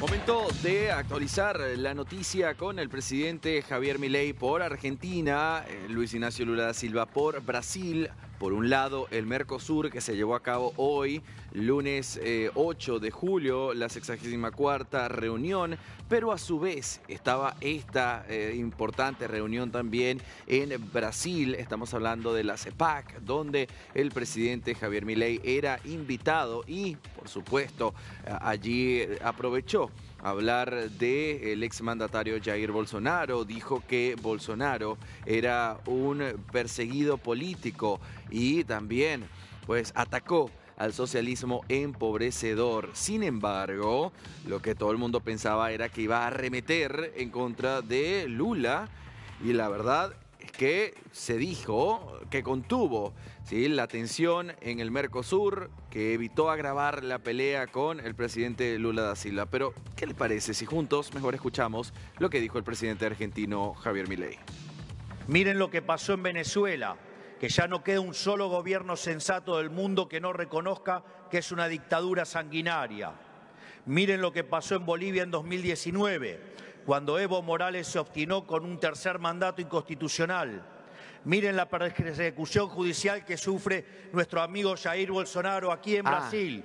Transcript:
Momento de actualizar la noticia con el presidente Javier Milei por Argentina, eh, Luis Ignacio Lula da Silva por Brasil. Por un lado, el Mercosur que se llevó a cabo hoy, lunes 8 eh, de julio, la 64 reunión, pero a su vez estaba esta eh, importante reunión también en Brasil, estamos hablando de la CEPAC, donde el presidente Javier Milei era invitado y, por supuesto, allí eh, aprovechó hablar del ex exmandatario Jair Bolsonaro. Dijo que Bolsonaro era un perseguido político y también pues atacó al socialismo empobrecedor. Sin embargo, lo que todo el mundo pensaba era que iba a arremeter en contra de Lula y la verdad que se dijo que contuvo la tensión en el Mercosur, que evitó agravar la pelea con el presidente Lula da Silva. Pero, ¿qué le parece si juntos mejor escuchamos lo que dijo el presidente argentino Javier Milei? Miren lo que pasó en Venezuela, que ya no queda un solo gobierno sensato del mundo que no reconozca que es una dictadura sanguinaria. Miren lo que pasó en Bolivia en 2019 cuando Evo Morales se obstinó con un tercer mandato inconstitucional. Miren la persecución judicial que sufre nuestro amigo Jair Bolsonaro aquí en ah. Brasil.